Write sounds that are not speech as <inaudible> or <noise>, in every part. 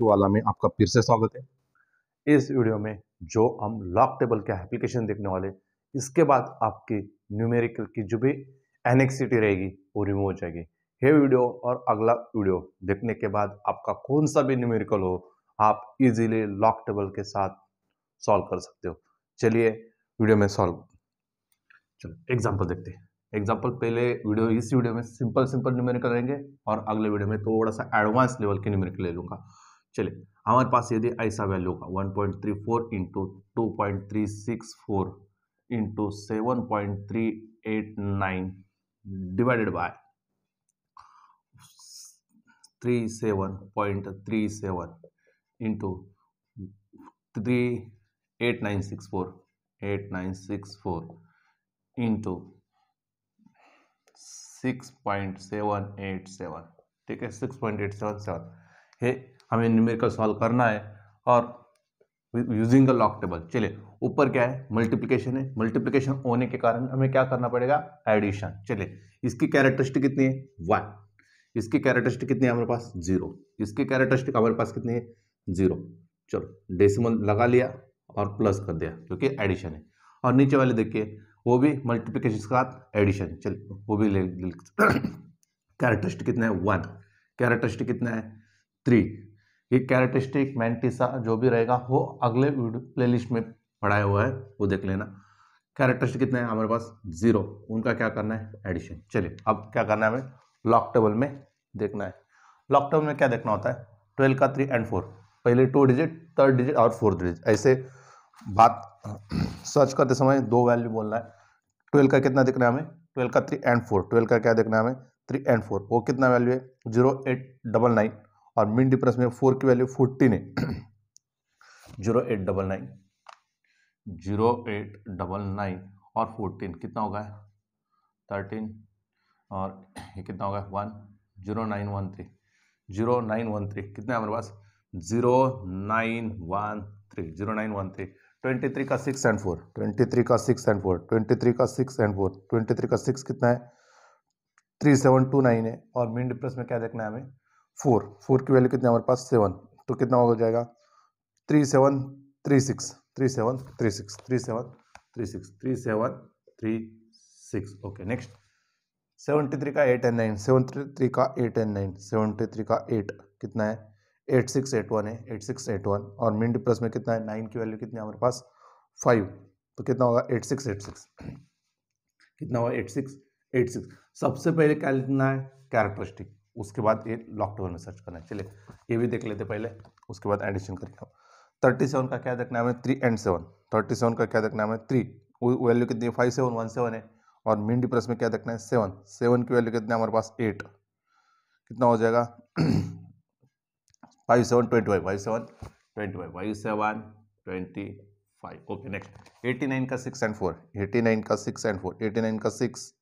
की वाला में आपका फिर से स्वागत है इस वीडियो में जो हम लॉक टेबल का एप्लीकेशन देखने वाले इसके बाद आपकी न्यूमेरिकल की जो भी एनेक्सिटी रहेगी वो रिमूव हो जाएगी ये वीडियो और अगला वीडियो देखने के बाद आपका कौन सा भी न्यूमेरिकल हो आप इजीली लॉक टेबल के साथ सॉल्व कर सकते हो चलिए वीडियो में सॉल्व चलो एग्जाम्पल देखते हैं एग्जाम्पल पहले वीडियो इस वीडियो में सिंपल सिंपल न्यूमेरिकल रहेंगे और अगले वीडियो में थोड़ा सा एडवांस लेवल के न्यूमेरिकल ले लूंगा चले हमारे पास यदि ऐसा वैल्यू का 1.34 point three four into two point three six four into seven point three eight nine divided by three seven point three seven into three eight nine six four eight nine six four into six point seven eight seven ठीक है six point eight seven seven हमें numerical solve करना है और using the log table चलिए ऊपर क्या है मल्टीप्लिकेशन है मल्टीप्लिकेशन होने के कारण हमें क्या करना पड़ेगा एडिशन चलिए इसकी कैरेक्टरिस्टिक कितनी है वन इसकी कैरेक्टरिस्टिक कितनी है हमारे पास जीरो इसकी कैरेक्टरिस्टिक हमारे पास कितनी है जीरो चलो डेसिमल लगा लिया और प्लस कर दिया क्योंकि एडिशन है और नीचे वाले देखिए वो भी मल्टीप्लिकेशन के साथ एडिशन चलिए वो भी ले, ले, ले <coughs> कैरेक्टरिस्टिक कितना है वन कैरेक्टरिस्टिक कितना है थ्री ये कैरेटिस्टिक मैंटिसा जो भी रहेगा वो अगले वीडियो प्लेलिस्ट में पढ़ाया हुआ है वो देख लेना कैरेक्टरिस्टिक कितने हैं हमारे पास जीरो उनका क्या करना है एडिशन चलिए अब क्या करना है हमें लॉक टेबल में देखना है लॉक टेबल में क्या देखना होता है ट्वेल्व का थ्री एंड फोर पहले टू डिजिट थर्ड डिजिट और फोर्थ डिजिट ऐसे बात सर्च <clears throat> करते समय दो वैल्यू बोलना है ट्वेल्व का कितना देखना है हमें ट्वेल्व का थ्री एंड फोर ट्वेल्व का क्या देखना है हमें थ्री एंड फोर वो कितना वैल्यू है जीरो एट डबल नाइन और मीन डिफरेंस में फोर की वैल्यू फोर्टीन है zero eight double nine zero eight double nine और फोर्टीन कितना होगा थर्टीन और ये कितना होगा one zero nine one three zero nine one three कितना है हमारे पास zero nine one three zero nine one three twenty three का six and four twenty three का six and four twenty three का six and four twenty three का six कितना है थ्री सेवन टू नाइन है और मीन डिफरेंस में क्या देखना है हमें फोर फोर की वैल्यू कितनी हमारे पास सेवन तो कितना हो जाएगा three seven three six three seven three six three seven three six three seven three six okay next seventy three का eight and nine seventy three का eight and nine seventy three का eight कितना है eight six eight one है eight six eight one और mid plus में कितना है नाइन की वैल्यू कितनी है हमारे पास फाइव तो कितना होगा एट सिक्स एट सिक्स कितना होगा एट सिक्स एट सिक्स सबसे पहले क्या लिखना है कैरेक्टरिस्टिक उसके बाद ये लॉक टेबल में सर्च करना है चलिए ये भी देख लेते पहले उसके बाद एडिशन करके आओ थर्टी सेवन का क्या देखना है three and seven thirty seven का क्या देखना है थ्री वैल्यू कितनी है फाइव सेवन वन सेवन है और मीन डिप्रेस में क्या देखना है सेवन सेवन की वैल्यू कितनी है हमारे पास एट कितना हो जाएगा five seven twenty five five seven twenty five five seven twenty five okay next eighty nine का six and four eighty nine का six and four eighty nine का सिक्स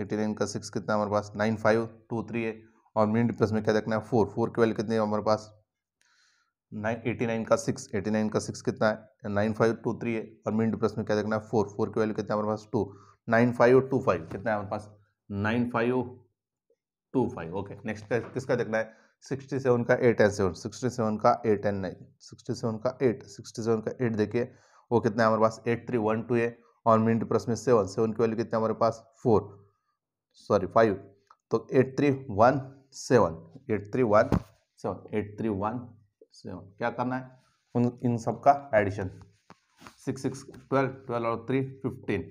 एटी नाइन का सिक्स कितना हमारे पास नाइन फाइव टू थ्री है और mean plus में क्या देखना है फोर फोर की वैल्यू कितनी है हमारे पास नाइन एटी नाइन का सिक्स एटी नाइन का सिक्स कितना है नाइन फाइव टू थ्री है और मीन प्लस में क्या देखना है फोर फोर की वैल्यू कितना है हमारे पास two nine five two five कितना है हमारे पास nine five two five okay next का किसका देखना है सिक्सटी सेवन का eight and seven sixty seven का eight and nine sixty seven का एट सिक्सटी सेवन का एट देखिए वो कितना है हमारे पास एट थ्री वन टू है और मीन प्लस में सेवन सेवन की वैल्यू कितना है हमारे पास फोर सॉरी फाइव तो eight three one seven eight three one seven eight three one seven क्या करना है उन इन सब का addition six six twelve twelve और थ्री फिफ्टीन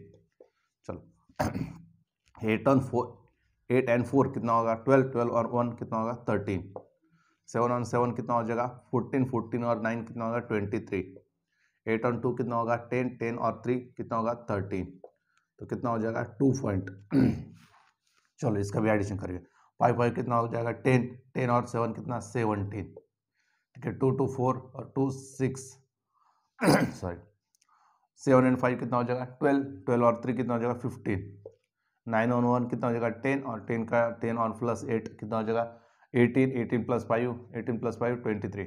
चलो eight on four eight and four कितना होगा ट्वेल्व ट्वेल्व और वन कितना होगा थर्टीन सेवन ऑन सेवन कितना हो जाएगा फोर्टीन फोर्टीन और नाइन कितना होगा twenty three eight on two कितना होगा टेन टेन और थ्री कितना होगा थर्टीन तो कितना हो जाएगा टू पॉइंट चलो इसका भी एडिशन करिए फाइव फाइव कितना हो जाएगा टेन टेन और सेवन कितना सेवनटीन ठीक है टू टू फोर और two six sorry seven and five कितना हो जाएगा ट्वेल्व ट्वेल्व और थ्री कितना हो जाएगा फिफ्टीन नाइन ऑन वन कितना हो जाएगा टेन और टेन का टेन ऑन प्लस एट कितना हो जाएगा eighteen eighteen plus five eighteen plus five twenty three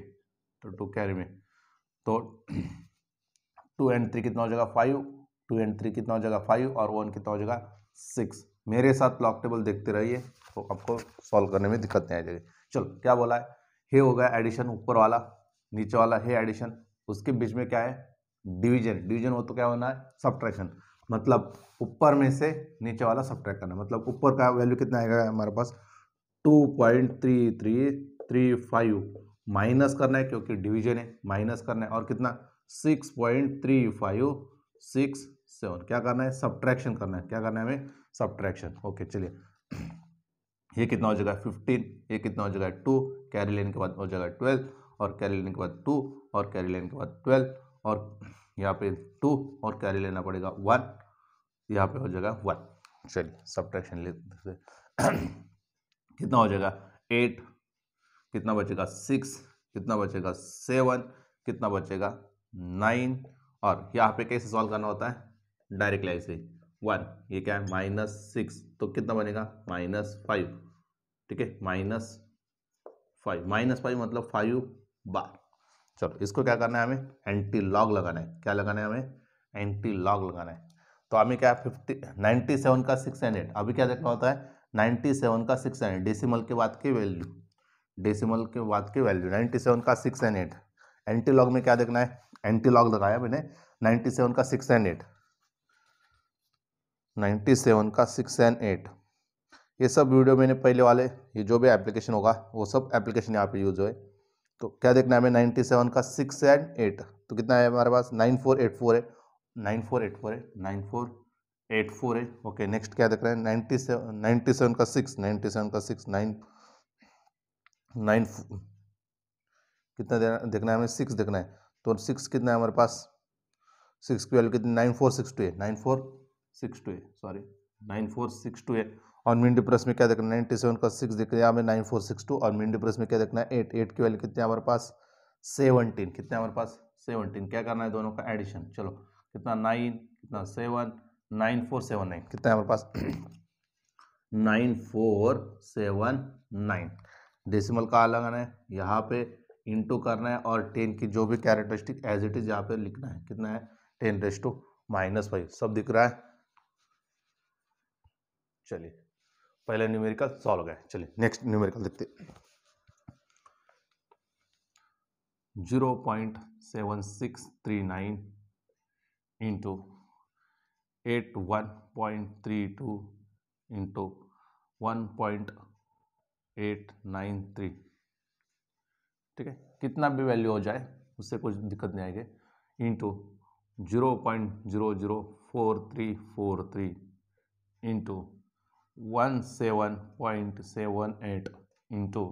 तो टू कैरी में तो टू एंड थ्री कितना हो जाएगा फाइव टू एंड थ्री कितना हो जाएगा फाइव और वन कितना हो जाएगा सिक्स मेरे साथ ब्लॉक टेबल देखते रहिए तो आपको सॉल्व करने में दिक्कत नहीं आ जाएगी चलो क्या बोला है हे हो गया एडिशन ऊपर वाला नीचे वाला हे एडिशन उसके बीच में क्या है डिवीजन डिवीजन हो तो क्या होना है सब्ट्रैक्शन मतलब ऊपर में से नीचे वाला सब्ट्रैक्ट करना मतलब ऊपर का वैल्यू कितना आएगा हमारे पास two point three three three five minus करना है क्योंकि डिवीजन है माइनस करना है और कितना six point three five six seven क्या करना है सब्ट्रैक्शन करना है क्या करना है हमें सब्ट्रैक्शन ओके चलिए ये कितना हो जाएगा फिफ्टीन ये कितना हो जाएगा टू कैरी लेने के बाद हो जाएगा ट्वेल्व और कैरी लेने के बाद टू और कैरी लेने के बाद ट्वेल्व और यहाँ पे टू और कैरी लेना पड़ेगा वन यहाँ पे हो जाएगा वन चलिए सब्ट्रैक्शन ले कितना हो जाएगा एट कितना बचेगा सिक्स कितना बचेगा सेवन कितना बचेगा नाइन और यहाँ पे कैसे सॉल्व करना होता है डायरेक्टली ऐसे वन ये क्या है माइनस सिक्स तो कितना बनेगा माइनस फाइव ठीक है माइनस फाइव माइनस फाइव मतलब फाइव बार चलो इसको क्या करना है हमें एंटी लॉग लगाना है क्या लगाना है हमें एंटी लॉग लगाना है तो हमें क्या है फिफ्टी नाइन्टी सेवन का सिक्स हंड्रेड अभी क्या देखना होता है नाइन्टी सेवन का सिक्स हंड्रेड डेसीमल के बाद की वैल्यू डेसीमल के बाद की वैल्यू नाइन्टी सेवन का six and eight anti log में क्या देखना है एंटी लॉग लगाया मैंने नाइन्टी सेवन का six and eight ninety seven का सिक्स एंड एट ये सब वीडियो मैंने पहले वाले ये जो भी एप्लीकेशन होगा वो सब एप्लीकेशन यहाँ पे यूज हुए तो क्या देखना है हमें नाइन्टी सेवन का सिक्स एंड एट तो कितना है हमारे पास नाइन फोर एट फोर है नाइन फोर एट फोर है नाइन फोर एट फोर है ओके नेक्स्ट क्या देख रहे हैं नाइन्टी सेवन नाइन्टी सेवन का सिक्स नाइन्टी सेवन का सिक्स नाइन नाइन कितना देना देखना है हमें सिक्स देखना है तो सिक्स कितना है हमारे पास सिक्स की वैल्यू कितनी नाइन फोर सिक्स टू है nine four six two a sorry nine four six two a hmm. और मीन डिप्रेस में क्या देखना है नाइन्टी सेवन का सिक्स देख रहे हैं हमें नाइन फोर सिक्स टू और मीन डिप्रेस में क्या देखना है एट एट की वैल्यू कितने हमारे पास सेवनटीन कितने हमारे पास सेवनटीन क्या करना है दोनों का एडिशन चलो कितना नाइन कितना seven nine four seven nine कितना हमारे पास <clears throat> nine four seven nine decimal का अलग है यहाँ पे इंटू करना है और टेन की जो भी कैरेक्टरिस्टिक एज इट इज़ यहाँ पे लिखना है कितना है टेन रेस्टू माइनस फाइव सब दिख रहा है चलिए पहले न्यूमेरिकल सॉल्व गए चलिए नेक्स्ट न्यूमेरिकल देखते zero point seven six three nine into eight one point three two into one point eight nine three ठीक है कितना भी वैल्यू हो जाए उससे कुछ दिक्कत नहीं आएगी into zero point zero zero four three four three into one seven point seven eight into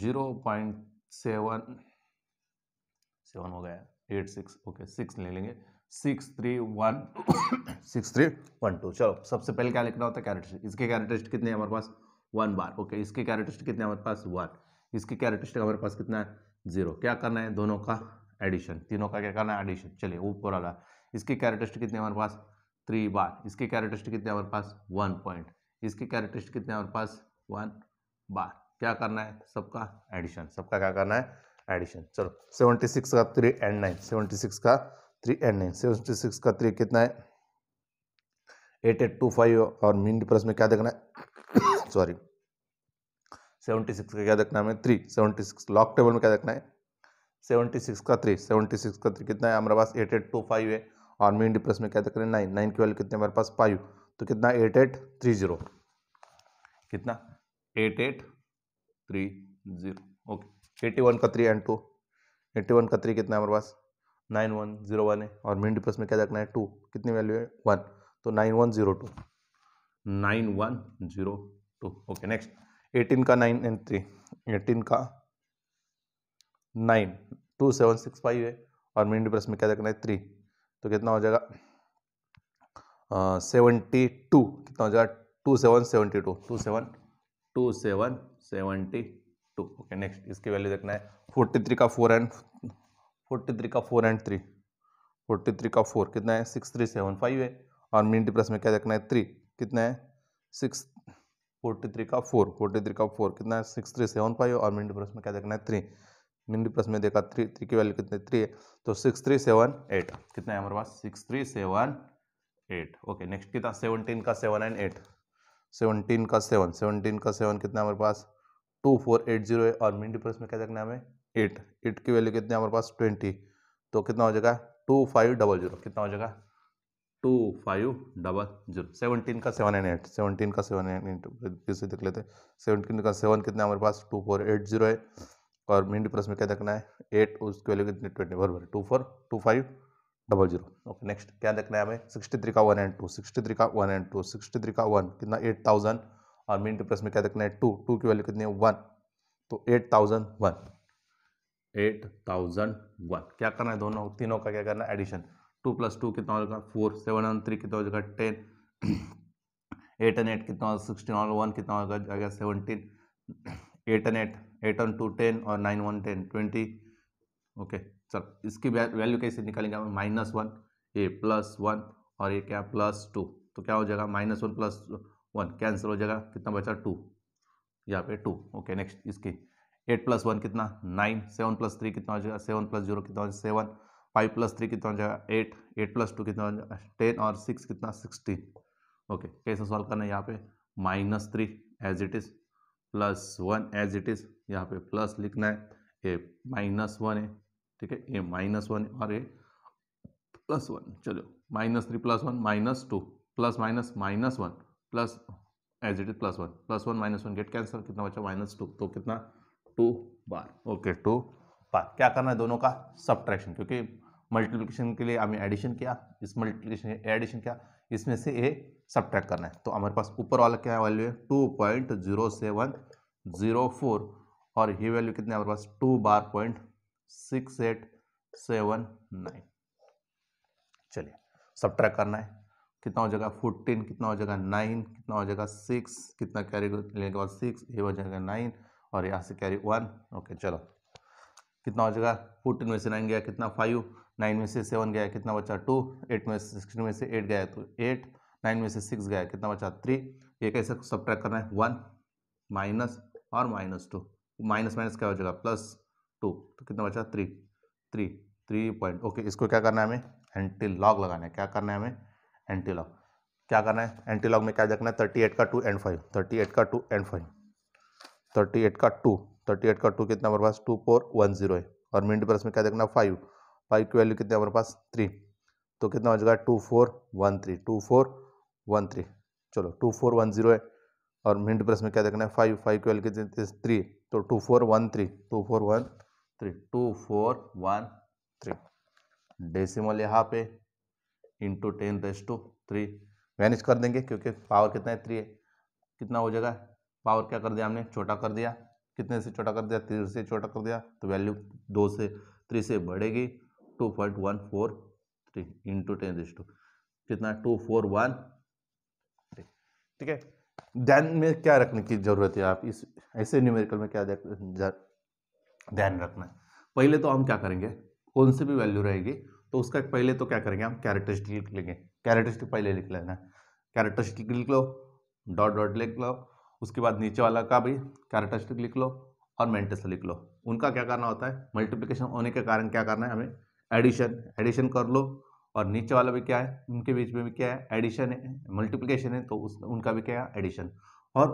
zero point seven seven हो गया एट सिक्स ओके सिक्स ले लेंगे six three one six three one two चलो सबसे पहले क्या लिखना होता है कैरेटिस्ट इसके कैरेटिस्ट कितने हमारे पास वन बार ओके okay, इसके कैरेटिस्ट कितने हमारे पास वन इसके कैरेटिस्ट हमारे पास कितना है जीरो क्या करना है दोनों का एडिशन तीनों का क्या करना है एडिशन चलिए ऊपर वाला इसके कैरेटिस्ट कितने हमारे पास थ्री बार इसके कैरेक्टरिस्टिक कितने हमारे पास वन पॉइंट इसके कैरेक्टरिस्टिक कितने हमारे पास वन बार क्या करना है सबका एडिशन सबका क्या करना है एडिशन चलो सेवेंटी सिक्स का three and nine seventy six का three and nine seventy six का थ्री कितना है एट एट टू फाइव और मीन डिफरेंस में क्या देखना है सॉरी सेवेंटी सिक्स का क्या देखना है हमें three seventy six log table में क्या देखना है सेवेंटी सिक्स का थ्री सेवेंटी सिक्स का थ्री कितना है हमारे पास एट एट टू फाइव है और मीन डिप्रेस में क्या करें नाइन नाइन की वैल्यू कितने हमारे पास फाइव तो कितना एट एट थ्री जीरो कितना eight eight three zero okay eighty one का three and two eighty one का थ्री कितना है हमारे पास नाइन वन जीरो वन है और मीन डिप्रेस में क्या रखना है टू कितनी वैल्यू है वन तो nine one zero two nine one zero two okay next eighteen का नाइन एंड थ्री एटीन का nine two seven six five है और मीन डिप्रेस में क्या रखना है थ्री तो कितना हो जाएगा सेवेंटी टू कितना हो जाएगा two seven seventy two two seven two seven seventy two okay next इसकी वैल्यू देखना है फोर्टी थ्री का फोर एंड फोर्टी थ्री का four and three forty three का फोर कितना है सिक्स थ्री सेवन फाइव है और मीन डिप्रेस में क्या देखना है थ्री कितना है सिक्स फोर्टी थ्री का फोर फोर्टी थ्री का फोर कितना है सिक्स थ्री सेवन फाइव और मीन डिप्रेस में क्या देखना है थ्री निम्न प्रश्न में देखा थ्री थ्री की वैल्यू कितने थ्री है तो सिक्स थ्री सेवन एट कितना है हमारे पास six three seven eight okay next कितना सेवनटीन का सेवन एंड एट सेवनटीन का सेवन सेवनटीन का सेवन कितना हमारे पास टू फोर एट जीरो है और मिन डिफरेंस में क्या देखना है हमें एट एट की वैल्यू कितनी हमारे पास ट्वेंटी तो कितना हो जाएगा टू फाइव डबल जीरो कितना हो जाएगा two five double zero seventeen का सेवन एंड एट सेवनटीन का सेवन एंड एट फिर से देख लेते हैं सेवनटीन का सेवन कितना हमारे पास टू फोर एट जीरो है और मिनट डिफरेंस में क्या देखना है एट उसके वैल्यू कितनी ट्वेंटी बरबर two four two five double zero okay next क्या देखना है हमें सिक्सटी थ्री का one and two sixty three का one and two sixty three का वन कितना एट थाउजेंड और मिनट डिफरेंस में क्या देखना है टू टू की वैल्यू कितनी है वन तो eight thousand one eight thousand one क्या करना है दोनों तीनों का क्या करना है एडिशन टू प्लस टू कितना हो जाएगा फोर सेवन एंड थ्री कितना हो जाएगा टेन एट एंड एट कितना सिक्सटीन और वन कितना हो जाएगा seventeen eight and eight eight one two ten और nine one ten twenty okay sir इसकी वैल्यू कैसे निकालेंगे हम माइनस वन ये प्लस वन और ये क्या प्लस टू तो क्या हो जाएगा minus one plus one cancel हो जाएगा कितना बचा टू यहाँ पे टू ओके नेक्स्ट इसकी एट प्लस वन कितना नाइन सेवन प्लस थ्री कितना हो जाएगा सेवन प्लस जीरो कितना हो जाएगा सेवन फाइव प्लस थ्री कितना हो जाएगा एट एट प्लस टू कितना हो जाएगा टेन और सिक्स कितना सिक्सटीन ओके कैसे सॉल्व करना है यहाँ पे minus three as it is plus one as it is यहाँ पे प्लस लिखना है ए माइनस वन है ठीक है ए माइनस वन और ए प्लस वन चलो minus three plus one minus two plus minus minus one plus as it is plus one plus one minus one get cancel कितना बचा माइनस टू तो कितना two bar okay two bar क्या करना है दोनों का सब्ट्रैक्शन क्योंकि मल्टीप्लिकेशन के लिए हमें एडिशन किया इस मल्टीप्लिकेशन एडिशन किया इसमें से ए सब्ट्रैक्ट करना है तो हमारे पास ऊपर वाला क्या वैल्यू है two point zero seven zero four और ही वैल्यू कितने हमारे पास two bar point six eight seven nine चलिए सब ट्रैक करना है कितना हो जाएगा फोर्टीन कितना हो जाएगा नाइन कितना हो जाएगा सिक्स कितना कैरी लेने के बाद सिक्स ये हो जाएगा नाइन और यहाँ से कैरी वन ओके चलो कितना हो जाएगा फोर्टीन में से नाइन गया कितना फाइव नाइन में से सेवन गया कितना बचा टू एट में से सिक्सटीन में से एट गया तो एट नाइन में से सिक्स गया कितना बचा थ्री ये कैसे सब ट्रैक करना है वन माइनस और माइनस टू माइनस माइनस क्या हो जाएगा प्लस टू तो कितना बचा three three three point okay इसको क्या करना है हमें एंटी लॉग लगाना है क्या करना है हमें एंटी लॉग क्या करना है एंटी लॉग में क्या देखना है थर्टी एट का two and five thirty eight का two and five thirty eight का टू थर्टी एट का टू कितना हमारे पास टू फोर वन जीरो है और मिनट प्लस में क्या देखना है फाइव फाइव की वैल्यू कितनी हमारे पास थ्री तो कितना हो जाएगा two four one three two four one three चलो टू फोर वन जीरो है और मिनट प्रेस में क्या देखना है फाइव फाइव ट्वेल्व के थ्री तो two four one three two four one three two four one three decimal यहाँ पे into ten raise to three manage कर देंगे क्योंकि पावर कितना है थ्री है कितना हो जाएगा पावर क्या कर दिया हमने छोटा कर दिया कितने से छोटा कर दिया थ्री से छोटा कर दिया तो वैल्यू दो से थ्री से बढ़ेगी two point one four three into ten raise to कितना टू फोर वन ठीक है ध्यान में क्या रखने की ज़रूरत है आप इस ऐसे न्यूमेरिकल में क्या ध्यान रखना है पहले तो हम क्या करेंगे कौन सी भी वैल्यू रहेगी तो उसका पहले तो क्या करेंगे हम कैरेक्टरिस्टिक लिख लेंगे कैरेक्टरिस्टिक पहले लिख लेना है कैरेक्टरिस्टिक लिख लो डॉट डॉट लिख लो उसके बाद नीचे वाला का भी कैरेक्टरिस्टिक लिख लो और मेंटेस लिख लो उनका क्या करना होता है मल्टीप्लिकेशन होने के कारण क्या करना है हमें एडिशन एडिशन कर लो और नीचे वाला भी क्या है उनके बीच में भी क्या है एडिशन है मल्टीप्लिकेशन है तो उस उनका भी क्या है एडिशन और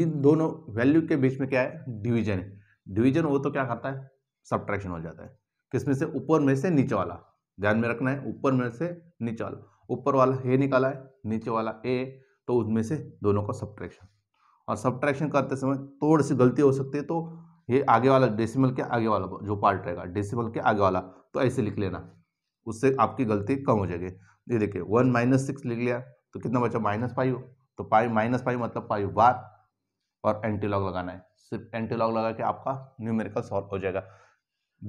इन दोनों वैल्यू के बीच में क्या है डिवीजन है डिवीजन वो तो क्या करता है सब्ट्रैक्शन हो जाता है किसमें से ऊपर में से नीचे वाला ध्यान में रखना है ऊपर में से नीचे वाला ऊपर वाला ए निकाला है नीचे वाला ए तो उसमें से दोनों का सब्ट्रैक्शन और सब्ट्रैक्शन करते समय थोड़ी सी गलती हो सकती है तो ये आगे वाला डेसिमल के आगे वाला जो पार्ट रहेगा डेसिमल के आगे वाला तो ऐसे लिख लेना उससे आपकी गलती कम हो जाएगी ये देखिए वन माइनस सिक्स लिख लिया तो कितना बचा माइनस फाइव तो फाइव माइनस फाइव मतलब फाइव बार और एंटीलॉग लगाना है सिर्फ एंटीलॉग लगा के आपका न्यूमेरिकल सॉल्व हो जाएगा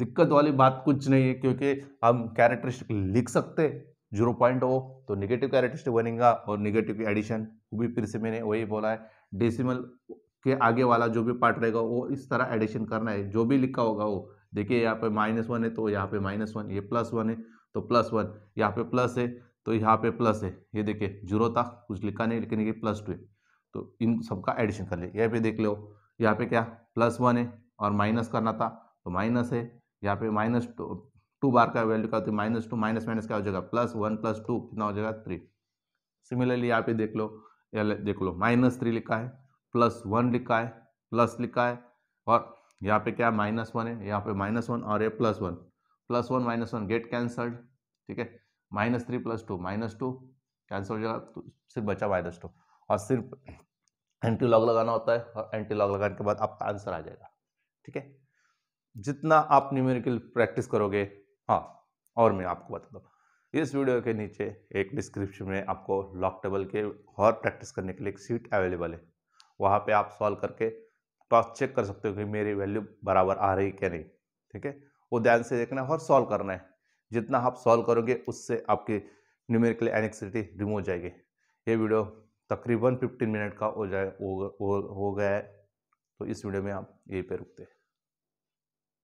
दिक्कत वाली बात कुछ नहीं है क्योंकि हम कैरेक्टरिस्टिक लिख सकते जीरो पॉइंट हो तो निगेटिव कैरेक्टरिस्टिक बनेगा और निगेटिव की एडिशन वो भी फिर से मैंने वही बोला है डेसिमल के आगे वाला जो भी पार्ट रहेगा वो इस तरह एडिशन करना है जो भी लिखा होगा वो देखिए यहाँ पे माइनस वन है तो यहाँ पे माइनस वन ये प्लस वन है तो प्लस वन यहाँ पे प्लस है तो यहाँ पे प्लस है ये देखिए जीरो था कुछ लिखा नहीं लेकिन ये प्लस टू है तो इन सबका एडिशन कर ले यहाँ पे देख लो यहाँ पे क्या प्लस वन है और माइनस करना था तो माइनस है यहाँ पे माइनस टू टू बार का वैल्यू होती है माइनस टू माइनस माइनस क्या हो जाएगा प्लस वन प्लस टू कितना हो जाएगा थ्री सिमिलरली यहाँ पे देख लो या देख लो माइनस थ्री लिखा है प्लस वन लिखा है प्लस लिखा है और यहाँ पे क्या माइनस वन है यहाँ पे माइनस वन और ये plus one plus one minus one get cancelled ठीक है minus three plus two minus two cancel हो जाएगा तो सिर्फ बचा माइनस टू और सिर्फ एंटी लॉग लगाना होता है और एंटी लॉग लगाने के बाद आपका आंसर आ जाएगा ठीक है जितना आप न्यूमेरिकल प्रैक्टिस करोगे हाँ और मैं आपको बता दूँ इस वीडियो के नीचे एक डिस्क्रिप्शन में आपको लॉक टेबल के और प्रैक्टिस करने के लिए एक सीट अवेलेबल है वहाँ पे आप सॉल्व करके टॉस तो चेक कर सकते हो कि मेरी वैल्यू बराबर आ रही क्या नहीं ठीक है वो ध्यान से देखना है और सॉल्व करना है जितना आप सॉल्व करोगे उससे आपकी न्यूमेरिकल एनेक्सिटी रिमूव हो जाएगी ये वीडियो तकरीबन 15 मिनट का हो जाए हो, हो, हो गया है तो इस वीडियो में आप यहीं पे रुकते हैं